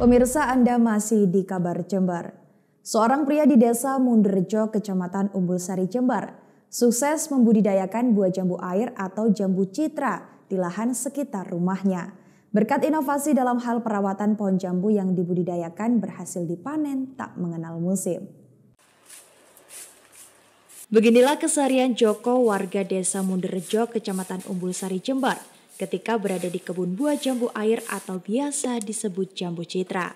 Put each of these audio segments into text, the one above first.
Pemirsa Anda masih di kabar Jember. Seorang pria di desa Munderjo, kecamatan Umbul Sari Jember, sukses membudidayakan buah jambu air atau jambu citra di lahan sekitar rumahnya. Berkat inovasi dalam hal perawatan pohon jambu yang dibudidayakan berhasil dipanen tak mengenal musim. Beginilah keseharian Joko warga desa Munderjo, kecamatan Umbul Sari Jember ketika berada di kebun buah jambu air atau biasa disebut jambu citra.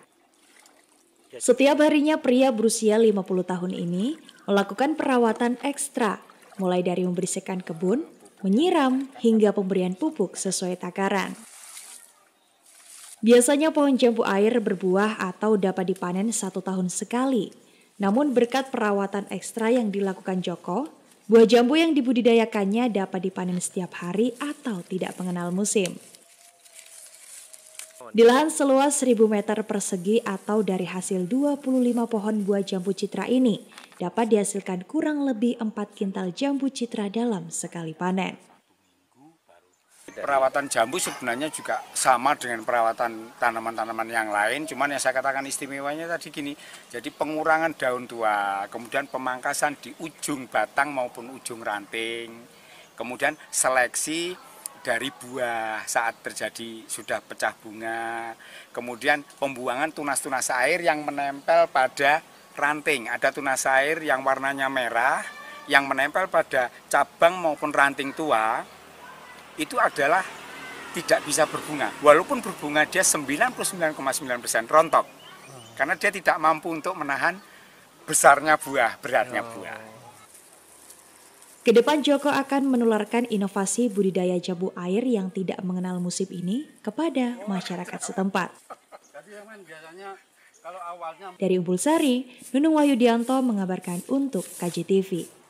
Setiap harinya pria berusia 50 tahun ini melakukan perawatan ekstra, mulai dari membersihkan kebun, menyiram, hingga pemberian pupuk sesuai takaran. Biasanya pohon jambu air berbuah atau dapat dipanen satu tahun sekali. Namun berkat perawatan ekstra yang dilakukan Joko, Buah jambu yang dibudidayakannya dapat dipanen setiap hari atau tidak mengenal musim. Di lahan seluas 1000 meter persegi atau dari hasil 25 pohon buah jambu citra ini, dapat dihasilkan kurang lebih 4 kintal jambu citra dalam sekali panen. Perawatan jambu sebenarnya juga sama dengan perawatan tanaman-tanaman yang lain, cuman yang saya katakan istimewanya tadi gini, jadi pengurangan daun tua, kemudian pemangkasan di ujung batang maupun ujung ranting, kemudian seleksi dari buah saat terjadi sudah pecah bunga, kemudian pembuangan tunas-tunas air yang menempel pada ranting, ada tunas air yang warnanya merah, yang menempel pada cabang maupun ranting tua itu adalah tidak bisa berbunga. Walaupun berbunga dia 99,9% rontok. Karena dia tidak mampu untuk menahan besarnya buah, beratnya oh. buah. Kedepan Joko akan menularkan inovasi budidaya jambu air yang tidak mengenal musim ini kepada masyarakat setempat. Dari Umbul Sari, Nunung Wahyudianto mengabarkan untuk KJTV.